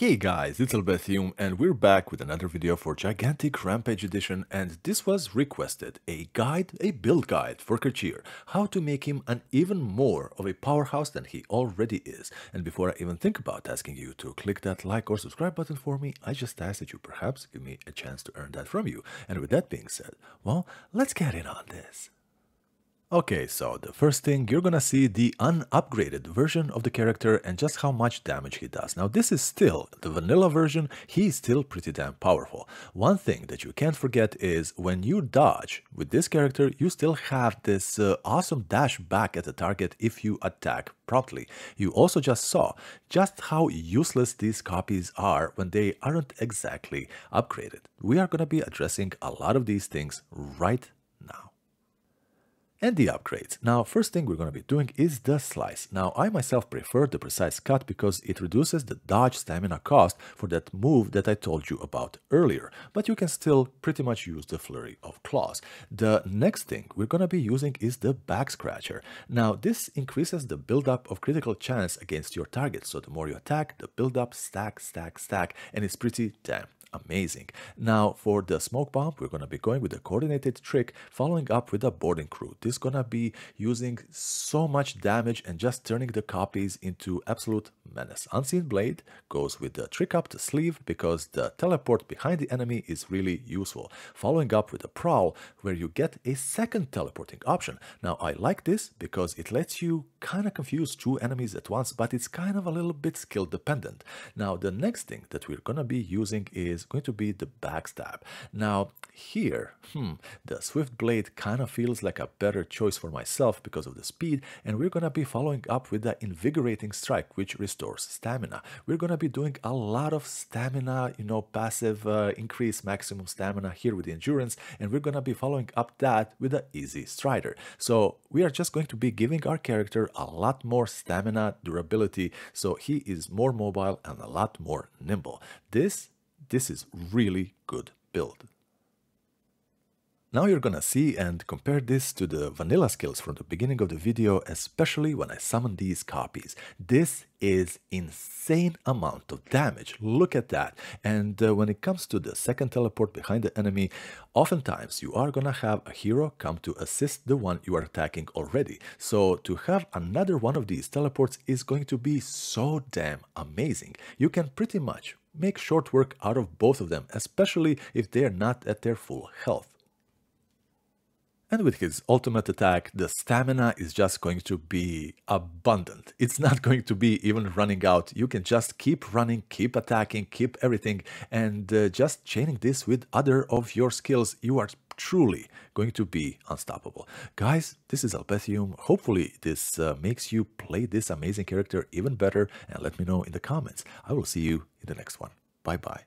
Hey guys, it's Albethium and we're back with another video for Gigantic Rampage Edition and this was requested, a guide, a build guide for Kerchir, how to make him an even more of a powerhouse than he already is. And before I even think about asking you to click that like or subscribe button for me, I just ask that you perhaps give me a chance to earn that from you. And with that being said, well, let's get in on this. Okay, so the first thing you're gonna see the unupgraded version of the character and just how much damage he does. Now this is still the vanilla version, he's still pretty damn powerful. One thing that you can't forget is when you dodge with this character, you still have this uh, awesome dash back at the target if you attack promptly. You also just saw just how useless these copies are when they aren't exactly upgraded. We are gonna be addressing a lot of these things right and the upgrades. Now, first thing we're going to be doing is the slice. Now, I myself prefer the precise cut because it reduces the dodge stamina cost for that move that I told you about earlier, but you can still pretty much use the flurry of claws. The next thing we're going to be using is the back scratcher. Now, this increases the buildup of critical chance against your target, so the more you attack, the buildup stack, stack, stack, and it's pretty damn amazing. Now for the smoke bomb, we're gonna be going with a coordinated trick, following up with a boarding crew. This gonna be using so much damage and just turning the copies into absolute menace. Unseen Blade goes with the trick up the sleeve because the teleport behind the enemy is really useful. Following up with a prowl where you get a second teleporting option. Now I like this because it lets you kind of confuse two enemies at once, but it's kind of a little bit skill dependent. Now, the next thing that we're going to be using is going to be the backstab. Now, here, hmm, the Swift Blade kind of feels like a better choice for myself because of the speed, and we're going to be following up with the Invigorating Strike, which restores stamina. We're going to be doing a lot of stamina, you know, passive uh, increase maximum stamina here with the Endurance, and we're going to be following up that with the Easy Strider. So we are just going to be giving our character a lot more stamina, durability, so he is more mobile and a lot more nimble. This, this is really good build. Now you're gonna see and compare this to the vanilla skills from the beginning of the video, especially when I summon these copies. This is insane amount of damage, look at that. And uh, when it comes to the second teleport behind the enemy, oftentimes you are gonna have a hero come to assist the one you are attacking already. So to have another one of these teleports is going to be so damn amazing. You can pretty much make short work out of both of them, especially if they are not at their full health. And with his ultimate attack, the stamina is just going to be abundant. It's not going to be even running out. You can just keep running, keep attacking, keep everything, and uh, just chaining this with other of your skills. You are truly going to be unstoppable. Guys, this is Alpethium. Hopefully this uh, makes you play this amazing character even better and let me know in the comments. I will see you in the next one. Bye-bye.